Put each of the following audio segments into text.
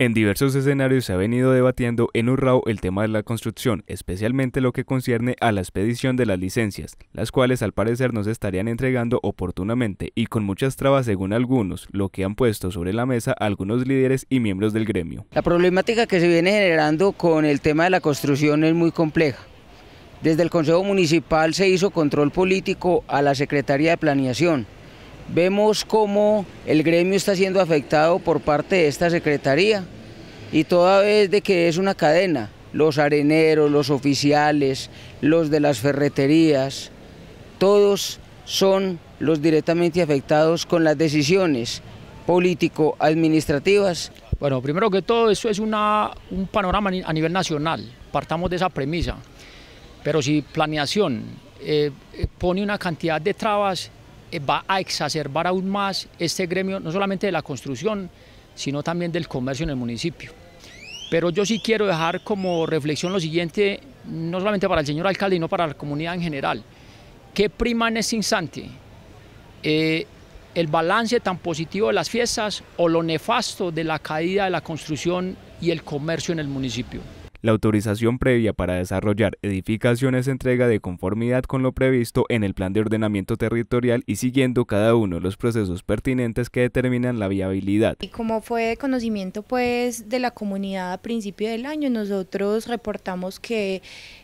En diversos escenarios se ha venido debatiendo en Urrao el tema de la construcción, especialmente lo que concierne a la expedición de las licencias, las cuales al parecer no se estarían entregando oportunamente y con muchas trabas según algunos, lo que han puesto sobre la mesa algunos líderes y miembros del gremio. La problemática que se viene generando con el tema de la construcción es muy compleja. Desde el Consejo Municipal se hizo control político a la Secretaría de Planeación, Vemos cómo el gremio está siendo afectado por parte de esta secretaría y toda vez de que es una cadena, los areneros, los oficiales, los de las ferreterías, todos son los directamente afectados con las decisiones político-administrativas. Bueno, primero que todo, eso es una, un panorama a nivel nacional, partamos de esa premisa, pero si planeación eh, eh, pone una cantidad de trabas eh, va a exacerbar aún más este gremio, no solamente de la construcción, sino también del comercio en el municipio. Pero yo sí quiero dejar como reflexión lo siguiente, no solamente para el señor alcalde, sino para la comunidad en general. ¿Qué prima en este instante? Eh, ¿El balance tan positivo de las fiestas o lo nefasto de la caída de la construcción y el comercio en el municipio? La autorización previa para desarrollar edificaciones se entrega de conformidad con lo previsto en el Plan de Ordenamiento Territorial y siguiendo cada uno de los procesos pertinentes que determinan la viabilidad. Y como fue de conocimiento pues de la comunidad a principio del año, nosotros reportamos que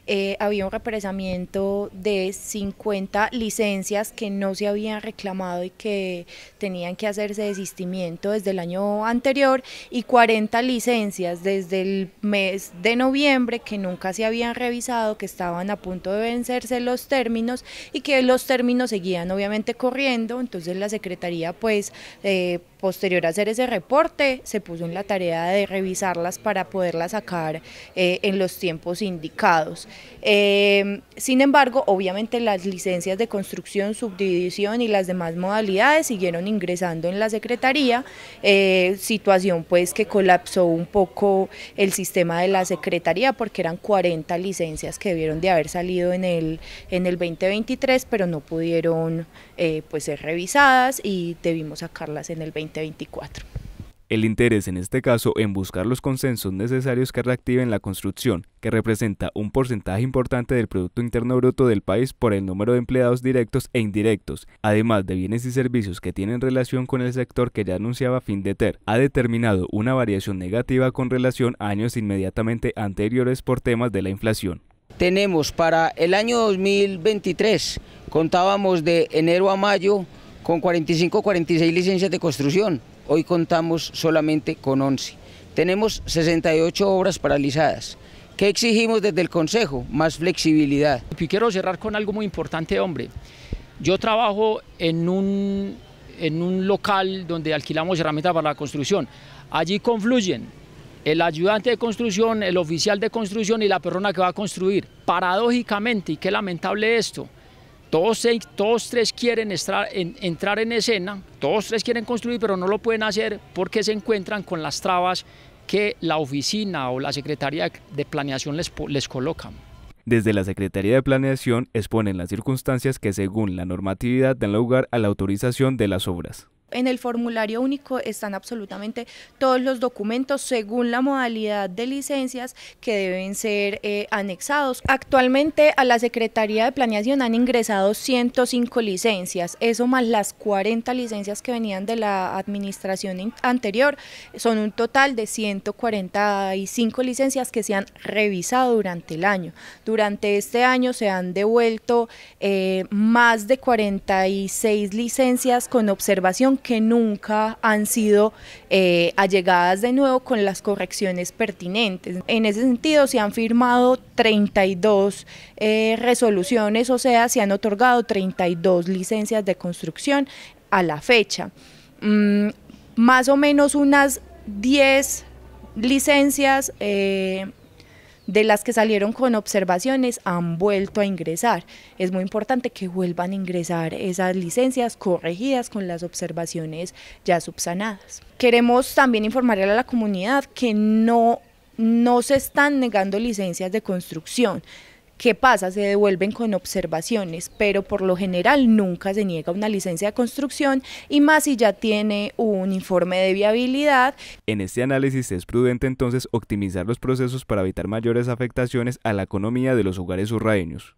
eh, había un represamiento de 50 licencias que no se habían reclamado y que tenían que hacerse desistimiento desde el año anterior y 40 licencias desde el mes de noviembre que nunca se habían revisado, que estaban a punto de vencerse los términos y que los términos seguían obviamente corriendo, entonces la Secretaría pues... Eh, Posterior a hacer ese reporte, se puso en la tarea de revisarlas para poderlas sacar eh, en los tiempos indicados. Em, sin embargo, obviamente las licencias de construcción, subdivisión y las demás modalidades siguieron ingresando en la Secretaría, eh, situación pues que colapsó un poco el sistema de la Secretaría porque eran 40 licencias que debieron de haber salido en el, en el 2023, pero no pudieron eh, pues ser revisadas y debimos sacarlas en el 2023. El interés en este caso en buscar los consensos necesarios que reactiven la construcción, que representa un porcentaje importante del Producto Interno Bruto del país por el número de empleados directos e indirectos, además de bienes y servicios que tienen relación con el sector que ya anunciaba fin ter, ha determinado una variación negativa con relación a años inmediatamente anteriores por temas de la inflación. Tenemos para el año 2023, contábamos de enero a mayo con 45 46 licencias de construcción, hoy contamos solamente con 11. Tenemos 68 obras paralizadas. ¿Qué exigimos desde el Consejo? Más flexibilidad. Y quiero cerrar con algo muy importante, hombre. Yo trabajo en un, en un local donde alquilamos herramientas para la construcción. Allí confluyen el ayudante de construcción, el oficial de construcción y la persona que va a construir. Paradójicamente, y qué lamentable esto, todos, tres quieren entrar en escena, todos tres quieren construir, pero no lo pueden hacer porque se encuentran con las trabas que la oficina o la Secretaría de Planeación les, les colocan. Desde la Secretaría de Planeación exponen las circunstancias que según la normatividad dan lugar a la autorización de las obras. En el formulario único están absolutamente todos los documentos según la modalidad de licencias que deben ser eh, anexados. Actualmente a la Secretaría de Planeación han ingresado 105 licencias, eso más las 40 licencias que venían de la administración anterior, son un total de 145 licencias que se han revisado durante el año. Durante este año se han devuelto eh, más de 46 licencias con observación que nunca han sido eh, allegadas de nuevo con las correcciones pertinentes. En ese sentido se han firmado 32 eh, resoluciones, o sea, se han otorgado 32 licencias de construcción a la fecha. Mm, más o menos unas 10 licencias eh, de las que salieron con observaciones han vuelto a ingresar. Es muy importante que vuelvan a ingresar esas licencias corregidas con las observaciones ya subsanadas. Queremos también informarle a la comunidad que no, no se están negando licencias de construcción, ¿Qué pasa? Se devuelven con observaciones, pero por lo general nunca se niega una licencia de construcción y más si ya tiene un informe de viabilidad. En este análisis es prudente entonces optimizar los procesos para evitar mayores afectaciones a la economía de los hogares urraeños.